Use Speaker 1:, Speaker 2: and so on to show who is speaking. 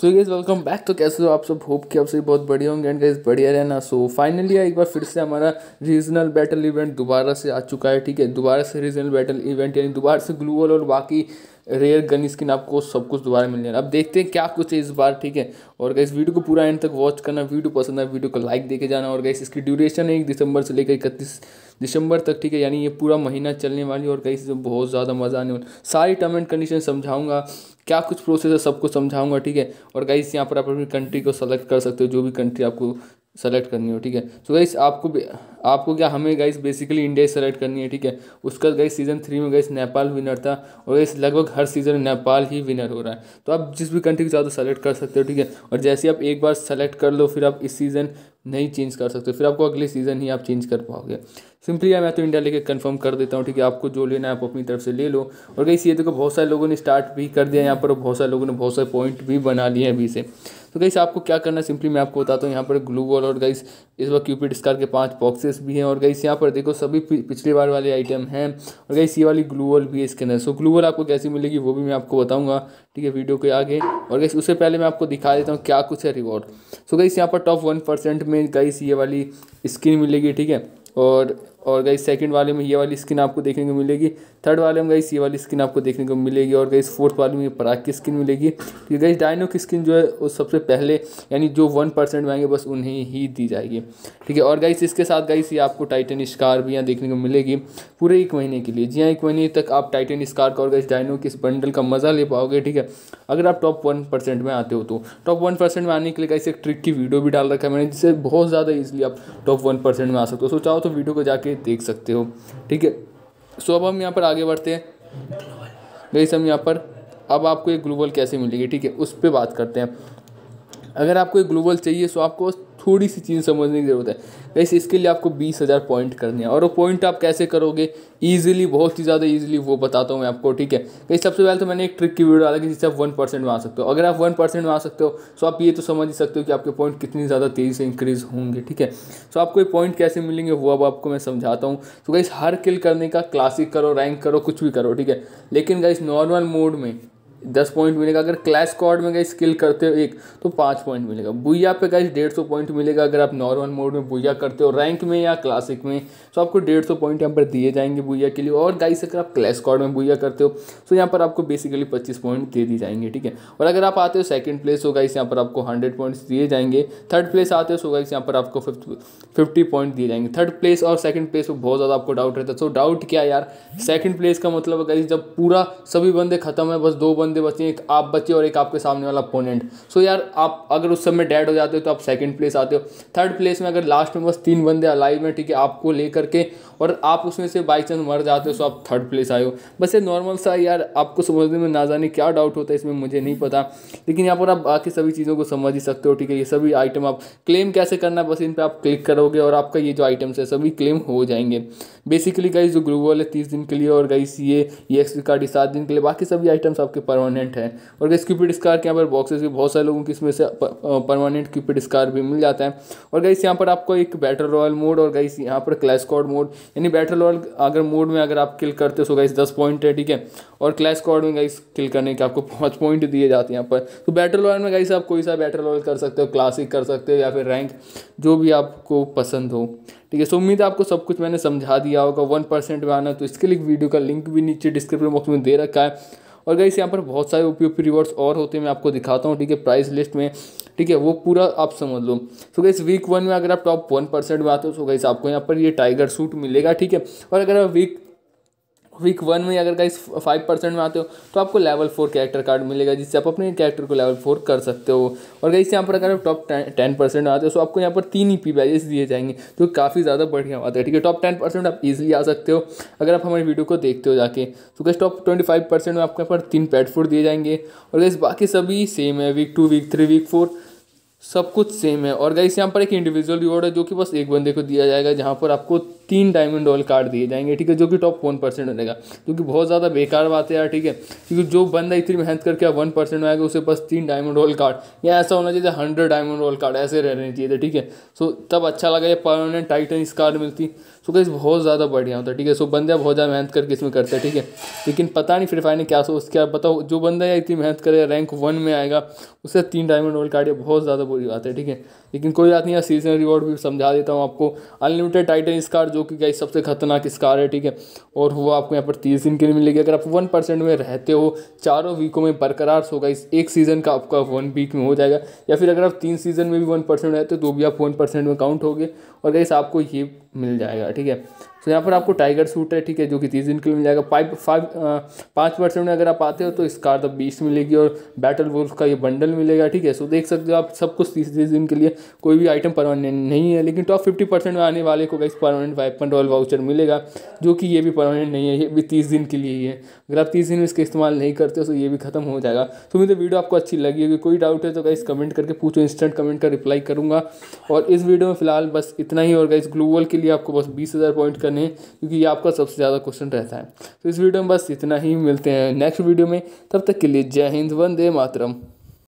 Speaker 1: so guys welcome back तो कैसे हो आप सब होप कि आप सभी बहुत बढ़िया होंगे एंड गाइज बढ़िया रहना सो फाइनली एक बार फिर से हमारा रीजनल बैटल इवेंट दोबारा से आ चुका है ठीक है दोबारा से रीजनल बैटल इवेंट यानी दोबारा से ग्लूवल और बाकी रेयर गन स्किन आपको सब कुछ दोबारा मिल जाएगा अब देखते हैं क्या कुछ है इस बार ठीक है और गैस वीडियो को पूरा एंड तक वॉच करना वीडियो पसंद है वीडियो को लाइक देके जाना और गई इसकी ड्यूरेशन है एक दिसंबर से लेकर इकतीस दिसंबर तक ठीक है यानी ये पूरा महीना चलने वाली और कहीं से बहुत ज़्यादा मज़ा आने वाला सारी टर्म एंड कंडीशन समझाऊंगा क्या कुछ प्रोसेस है सबको समझाऊंगा ठीक है और से यहाँ पर आप अपनी कंट्री को सेलेक्ट कर सकते हो जो भी कंट्री आपको सेलेक्ट करनी हो ठीक है सो so गाइस आपको आपको क्या हमें गाइस बेसिकली इंडिया सेलेक्ट करनी है ठीक है उसका गाइस सीजन थ्री में गाइस नेपाल विनर था और इस लगभग हर सीजन नेपाल ही विनर हो रहा है तो आप जिस भी कंट्री को ज्यादा सेलेक्ट तो कर सकते हो ठीक है और जैसे आप एक बार सेलेक्ट कर लो फिर आप इस सीज़न नहीं चेंज कर सकते फिर आपको अगले सीज़न ही आप चेंज कर पाओगे सिंपली मैं तो इंडिया लेके कंफर्म कर देता हूँ ठीक है आपको जो लेना है आप अपनी तरफ से ले लो और कहीं ये देखो बहुत सारे लोगों ने स्टार्ट भी कर दिया यहाँ पर बहुत सारे लोगों ने बहुत सारे पॉइंट भी बना लिए हैं अभी से तो गाइस आपको क्या करना सिंपली मैं आपको बताता हूँ यहाँ पर ग्लू वॉल और गाइस इस बार क्यूपिड स्कार के पांच बॉक्सेस भी हैं और गई यहाँ पर देखो सभी पिछली बार वाले आइटम हैं और गई ये वाली ग्लूवल भी है इसके अंदर सो ग्लूवल आपको कैसी मिलेगी वो भी मैं आपको बताऊँगा ठीक है वीडियो के आगे और गई उससे पहले मैं आपको दिखा देता हूँ क्या कुछ है रिवॉर्ड सो गई यहाँ पर टॉप वन परसेंट में गई ये वाली स्किन मिलेगी ठीक है और और गई सेकंड वाले में ये वाली स्किन आपको देखने को मिलेगी थर्ड वाले में गई ये वाली स्किन आपको देखने को मिलेगी और गई फोर्थ वाले में पराग की स्किन मिलेगी तो गई डायनो की स्किन जो है वो सबसे पहले यानी जो वन परसेंट आएंगे बस उन्हें ही दी जाएगी ठीक है और गई इसके साथ गई ये आपको टाइटन स्कार भी यहाँ देखने को मिलेगी पूरे एक महीने के लिए जी हाँ एक महीने तक आप टाइटन स्कार का और गई डायनो के इस बंडल का मज़ा ले पाओगे ठीक है अगर आप टॉप वन परसेंट में आते हो तो टॉप वन परसेंट में आने के लिए गई एक ट्रिक की वीडियो भी डाल रखा है मैंने जिससे बहुत ज़्यादा ईजिली आप टॉप वन परसेंट में आ सकते हो सोचाओ तो वीडियो को जाके देख सकते हो ठीक है सो अब हम यहाँ पर आगे बढ़ते हैं गई सब यहाँ पर अब आपको एक ग्लोबल कैसे मिलेगी ठीक है उस पर बात करते हैं अगर आपको एक ग्लोबल चाहिए तो आपको थोड़ी सी चीज़ समझने की ज़रूरत है वैसे इसके लिए आपको बीस हज़ार पॉइंट करने हैं और वो पॉइंट आप कैसे करोगे ईजिली बहुत ही ज़्यादा ईजिली वो बताता हूँ मैं आपको ठीक है कहीं सबसे पहले तो मैंने एक ट्रिक की वीडियो डाला कि जिससे आप वन परसेंट में आ सकते हो अगर आप वन परसेंट में आ सकते हो तो आप ये तो समझ ही सकते हो कि आपके पॉइंट कितनी ज़्यादा तेज़ी से इंक्रीज़ होंगे ठीक है सो तो आपको ये पॉइंट कैसे मिलेंगे वो अब आपको मैं समझाता हूँ तो गाइस हर किल करने का क्लासिक करो रैंक करो कुछ भी करो ठीक है लेकिन गाइस नॉर्मल मोड में दस पॉइंट मिलेगा अगर क्लैश कॉर्ड में गई स्किल करते हो एक तो पाँच पॉइंट मिलेगा बुया पे गई डेढ़ सौ पॉइंट मिलेगा अगर आप नॉर्मल मोड में बुया करते हो रैंक में या क्लासिक में तो आपको डेढ़ सौ पॉइंट यहाँ पर दिए जाएंगे बुया के लिए और गाइस अगर आप क्लैश कॉर्ड में बुया करते हो तो यहाँ पर आपको बेसिकली पच्चीस पॉइंट दे दी जाएंगे ठीक है और अगर आप आते हो सेकेंड प्लेस हो गाइस यहाँ पर आपको हंड्रेड पॉइंट्स दिए जाएंगे थर्ड प्लेस आते हो सो गाइस यहाँ पर आपको फिफ्थ फिफ्टी पॉइंट दिए जाएंगे थर्ड प्लेस और सेकंड प्लेस में बहुत ज़्यादा आपको डाउट रहता है सो डाउट क्या यार सेकंड प्लेस का मतलब गाइस जब पूरा सभी बंदे खत्म है बस दो बंदे बंदे हैं एक आप बचे और एक आपके सामने वाला अपोनेंट सो यार आप अगर उस समय डेड हो जाते हो तो आप सेकंड प्लेस आते हो थर्ड प्लेस में अगर लास्ट में बस तीन बंदे अलाइव में ठीक है आपको लेकर के और आप उसमें से बाई चांस मर जाते हो सो आप थर्ड प्लेस आए हो बस ये नॉर्मल सा यार आपको समझने में ना जाने क्या डाउट होता है इसमें मुझे नहीं पता लेकिन यहाँ पर आप बाकी सभी चीज़ों को समझ ही सकते हो ठीक है ये सभी आइटम आप क्लेम कैसे करना बस इन पर आप क्लिक करोगे और आपका ये जो आइटम्स है सभी क्लेम हो जाएंगे बेसिकली गई जो ग्रूवल है तीस दिन के लिए और गाइस ये ये एक्सपी कार्ड सात दिन के लिए बाकी सभी आइटम्स आपके परमानेंट हैं और गाइस क्यूपिड स्कार के यहाँ पर बॉक्सेस भी बहुत सारे लोगों की इसमें से परमानेंट क्यूपिड स्कार भी मिल जाता है और गाइस यहाँ पर आपको एक बैटल रॉयल मोड और गाइस यहाँ पर क्लैश कॉड मोड यानी बैटल रॉयल अगर मोड में अगर आप किल करते हो सो गाइस दस पॉइंट है ठीक है और क्लैश कॉर्ड में गाइस किल करने के आपको पाँच पॉइंट दिए जाते हैं यहाँ पर तो बैटल रॉयल में गाइस आप कोई सा बैटल रॉयल कर सकते हो क्लासिक कर सकते हो या फिर रैंक जो भी आपको पसंद हो ठीक है सो उम्मीद है आपको सब कुछ मैंने समझा दिया होगा वन परसेंट में आना तो इसके लिए वीडियो का लिंक भी नीचे डिस्क्रिप्शन बॉक्स में दे रखा है और गई यहाँ पर बहुत सारे ओपी ओपी रिवॉर्ड्स और होते हैं मैं आपको दिखाता हूँ ठीक है प्राइस लिस्ट में ठीक है वो पूरा आप समझ लो सो गई वीक वन में अगर आप टॉप वन परसेंट में आते हो सो गई आपको यहाँ पर ये टाइगर सूट मिलेगा ठीक है और अगर आप वीक वीक वन में अगर गाइस फाइव परसेंट में आते हो तो आपको लेवल फोर कैरेक्टर कार्ड मिलेगा जिससे आप अपने कैरेक्टर को लेवल फोर कर सकते हो और गाइस यहाँ पर अगर आप टॉप टेन परसेंट आते हो तो आपको यहाँ पर तीन ही पी बैजेस दिए जाएंगे जो काफ़ी ज़्यादा बढ़िया बात है ठीक है टॉप टेन परसेंट आप ईजिली आ सकते हो अगर आप हमारी वीडियो को देखते हो जाके तो guys top twenty five percent में आपको यहाँ पर तीन पैड फूड दिए जाएंगे और गाइस बाकी सभी सेम है week two week three week four सब कुछ सेम है और गाइस यहाँ पर एक इंडिविजुअल रिवॉर्ड है जो कि बस एक बंदे को दिया जाएगा जहाँ पर आपको तीन डायमंड ऑयल कार्ड दिए जाएंगे ठीक है जो कि टॉप वन परसेंट बनेगा क्योंकि बहुत ज़्यादा बेकार बात है यार ठीक है क्योंकि जो बंदा इतनी मेहनत करके वन परसेंट आएगा उसे बस तीन डायमंड ऑयल कार्ड या ऐसा होना चाहिए हंड्रेड डायमंड ऑयल कार्ड ऐसे रहने चाहिए थे ठीक है सो तब अच्छा लगा ये परमानेंट टाइटन इस कार्ड मिलती सो कैसे बहुत ज़्यादा बढ़िया होता है ठीक है सो बंदा बहुत ज़्यादा मेहनत करके इसमें करता है ठीक है लेकिन पता नहीं फिर फायर ने क्या सोच क्या बताओ जो बंदा यार इतनी मेहनत करे रैंक वन में आएगा उसे तीन डायमंड ऑयल कार्ड ये बहुत ज़्यादा बुरी बात है ठीक है लेकिन कोई बात नहीं यार सीजनल रिवॉर्ड भी समझा देता हूँ आपको अनलिमिटेड टाइटन इस कार्ड जो कि गाइस सबसे खतरनाक स्कार है ठीक है और वो आपको यहाँ पर तीस दिन के लिए मिलेगी अगर आप वन परसेंट में रहते हो चारों वीकों में बरकरार सो गाइस एक सीज़न का आपका वन वीक में हो जाएगा या फिर अगर आप तीन सीज़न में भी वन परसेंट रहते हो तो भी आप वन परसेंट में काउंट होगे और गाइस आपको ये मिल जाएगा ठीक है तो यहाँ पर आपको टाइगर सूट है ठीक है जो कि तीस दिन के लिए मिल जाएगा फाइव फाइव पाँच परसेंट में अगर आप आते हो तो इसकार द बीस मिलेगी और बैटल वुल्फ का ये बंडल मिलेगा ठीक है सो देख सकते हो आप सब कुछ तीस तीस दिन के लिए कोई भी आइटम परमानेंट नहीं है लेकिन टॉप फिफ्टी परसेंट में आने वाले को इस परमानेंट वाइपन रॉयल वाउचर मिलेगा जो कि ये भी परमानेंट नहीं है ये भी तीस दिन के लिए ही है अगर आप तीस दिन में इसका इस्तेमाल नहीं करते हो तो ये भी खत्म हो जाएगा तो मुझे वीडियो आपको अच्छी लगी होगी कोई डाउट है तो गाइस कमेंट करके पूछो इंस्टेंट कमेंट का रिप्लाई करूँगा और इस वीडियो में फिलहाल बस इतना ही और गाइस ग्लोबल के लिए आपको बस बीस पॉइंट करने क्वेश्चन है क्योंकि ये आपका सबसे ज़्यादा क्वेश्चन रहता है तो इस वीडियो में बस इतना ही मिलते हैं नेक्स्ट वीडियो में तब तक के लिए जय हिंद वंदे मातरम